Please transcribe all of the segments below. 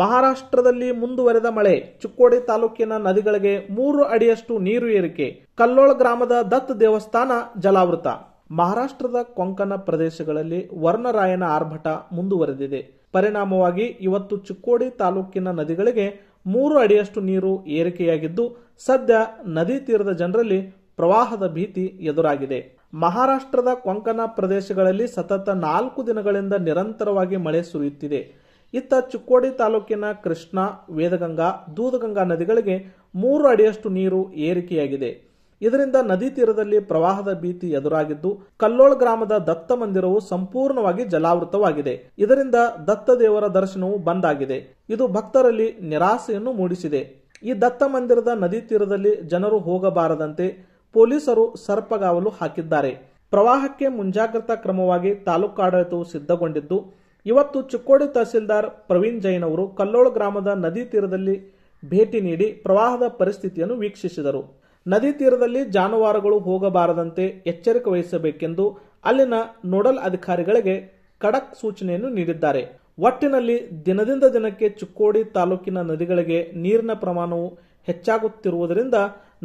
ಮಹಾರಾಷ್ಟ್ರದಲ್ಲಿ ಮುಂದುವರೆದ ಮಳೆ ಚಿಕ್ಕೋಡಿ ತಾಲೂಕಿನ ನದಿಗಳಿಗೆ ಮೂರು ಅಡಿಯಷ್ಟು ನೀರು ಏರಿಕೆ ಕಲ್ಲೋಳ ಗ್ರಾಮದ ದತ್ ದೇವಸ್ಥಾನ ಜಲಾವೃತ ಮಹಾರಾಷ್ಟ್ರದ ಕೊಂಕಣ ಪ್ರದೇಶಗಳಲ್ಲಿ ವರ್ಣರಾಯನ ಆರ್ಭಟ ಮುಂದುವರೆದಿದೆ ಪರಿಣಾಮವಾಗಿ ಇವತ್ತು ಚಿಕ್ಕೋಡಿ ತಾಲೂಕಿನ ನದಿಗಳಿಗೆ ಮೂರು ಅಡಿಯಷ್ಟು ನೀರು ಏರಿಕೆಯಾಗಿದ್ದು ಸದ್ಯ ನದಿ ತೀರದ ಜನರಲ್ಲಿ ಪ್ರವಾಹದ ಭೀತಿ ಎದುರಾಗಿದೆ ಮಹಾರಾಷ್ಟ್ರದ ಕೊಂಕಣ ಪ್ರದೇಶಗಳಲ್ಲಿ ಸತತ ನಾಲ್ಕು ದಿನಗಳಿಂದ ನಿರಂತರವಾಗಿ ಮಳೆ ಸುರಿಯುತ್ತಿದೆ ಇತ್ತ ಚಿಕ್ಕೋಡಿ ತಾಲೂಕಿನ ಕೃಷ್ಣಾ ವೇದಗಂಗಾ ದೂದಗಂಗಾ ನದಿಗಳಿಗೆ ಮೂರು ಅಡಿಯಷ್ಟು ನೀರು ಏರಿಕೆಯಾಗಿದೆ ಇದರಿಂದ ನದಿ ತೀರದಲ್ಲಿ ಪ್ರವಾಹದ ಭೀತಿ ಎದುರಾಗಿದ್ದು ಕಲ್ಲೋಳ ಗ್ರಾಮದ ದತ್ತ ಮಂದಿರವು ಸಂಪೂರ್ಣವಾಗಿ ಜಲಾವೃತವಾಗಿದೆ ಇದರಿಂದ ದತ್ತ ದೇವರ ದರ್ಶನವು ಆಗಿದೆ ಇದು ಭಕ್ತರಲ್ಲಿ ನಿರಾಸೆಯನ್ನು ಮೂಡಿಸಿದೆ ಈ ದತ್ತ ಮಂದಿರದ ನದಿ ತೀರದಲ್ಲಿ ಜನರು ಹೋಗಬಾರದಂತೆ ಪೊಲೀಸರು ಸರ್ಪಗಾವಲು ಹಾಕಿದ್ದಾರೆ ಪ್ರವಾಹಕ್ಕೆ ಮುಂಜಾಗ್ರತಾ ಕ್ರಮವಾಗಿ ತಾಲೂಕಾಡಳಿತವು ಸಿದ್ಧಗೊಂಡಿದ್ದು ಇವತ್ತು ಚಿಕ್ಕೋಡಿ ತಹಸೀಲ್ದಾರ್ ಪ್ರವೀಣ್ ಜೈನ್ ಅವರು ಕಲ್ಲೋಳ ಗ್ರಾಮದ ನದಿ ತೀರದಲ್ಲಿ ಭೇಟಿ ನೀಡಿ ಪ್ರವಾಹದ ಪರಿಸ್ಥಿತಿಯನ್ನು ವೀಕ್ಷಿಸಿದರು ನದಿ ತೀರದಲ್ಲಿ ಜಾನುವಾರುಗಳು ಹೋಗಬಾರದಂತೆ ಎಚ್ಚರಿಕೆ ವಹಿಸಬೇಕೆಂದು ಅಲ್ಲಿನ ನೋಡಲ್ ಅಧಿಕಾರಿಗಳಿಗೆ ಖಡಕ್ ಸೂಚನೆಯನ್ನು ನೀಡಿದ್ದಾರೆ ಒಟ್ಟಿನಲ್ಲಿ ದಿನದಿಂದ ದಿನಕ್ಕೆ ಚಿಕ್ಕೋಡಿ ತಾಲೂಕಿನ ನದಿಗಳಿಗೆ ನೀರಿನ ಪ್ರಮಾಣವು ಹೆಚ್ಚಾಗುತ್ತಿರುವುದರಿಂದ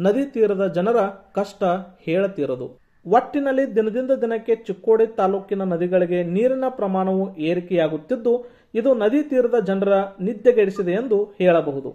ನದಿ ತೀರದ ಜನರ ಕಷ್ಟ ಹೇಳುತ್ತಿರದು ಒಟ್ಟಿನಲ್ಲಿ ದಿನದಿಂದ ದಿನಕ್ಕೆ ಚಿಕ್ಕೋಡಿ ತಾಲೂಕಿನ ನದಿಗಳಿಗೆ ನೀರಿನ ಪ್ರಮಾಣವು ಏರಿಕೆಯಾಗುತ್ತಿದ್ದು ಇದು ನದಿ ತೀರದ ಜನರ ನಿದ್ದೆಗೆಡಿಸಿದೆ ಎಂದು ಹೇಳಬಹುದು